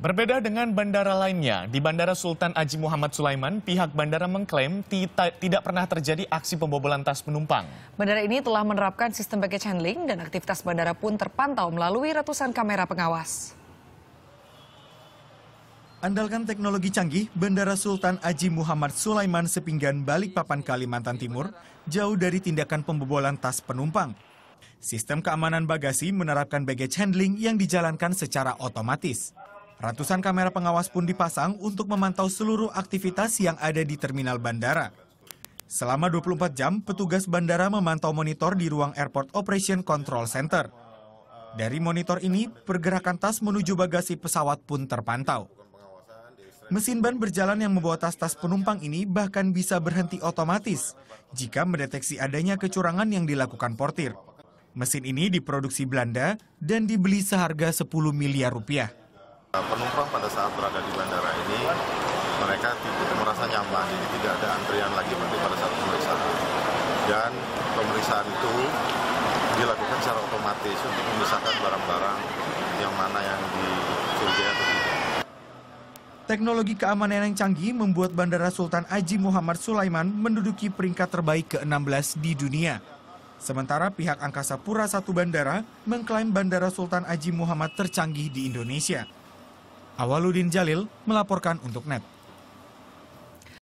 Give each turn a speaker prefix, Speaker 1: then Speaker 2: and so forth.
Speaker 1: Berbeda dengan bandara lainnya, di Bandara Sultan Haji Muhammad Sulaiman, pihak bandara mengklaim tidak pernah terjadi aksi pembobolan tas penumpang.
Speaker 2: Bandara ini telah menerapkan sistem baggage handling dan aktivitas bandara pun terpantau melalui ratusan kamera pengawas.
Speaker 3: Andalkan teknologi canggih, Bandara Sultan Haji Muhammad Sulaiman Sepinggan Balikpapan Kalimantan Timur jauh dari tindakan pembobolan tas penumpang. Sistem keamanan bagasi menerapkan baggage handling yang dijalankan secara otomatis. Ratusan kamera pengawas pun dipasang untuk memantau seluruh aktivitas yang ada di terminal bandara. Selama 24 jam, petugas bandara memantau monitor di ruang Airport Operation Control Center. Dari monitor ini, pergerakan tas menuju bagasi pesawat pun terpantau. Mesin ban berjalan yang membawa tas-tas penumpang ini bahkan bisa berhenti otomatis jika mendeteksi adanya kecurangan yang dilakukan portir. Mesin ini diproduksi Belanda dan dibeli seharga 10 miliar rupiah.
Speaker 4: Eh, penumpang pada saat berada di bandara ini, mereka tidak merasa nyaman, jadi tidak ada antrian lagi pada saat pemeriksaan. Dan pemeriksaan itu dilakukan secara otomatis untuk memisahkan barang-barang yang mana yang dicurigai atau tidak.
Speaker 3: Teknologi keamanan yang canggih membuat Bandara Sultan Haji Muhammad Sulaiman menduduki peringkat terbaik ke-16 di dunia. Sementara pihak Angkasa Pura satu Bandara mengklaim Bandara Sultan Haji Muhammad tercanggih di Indonesia. Awaludin Jalil melaporkan untuk NET.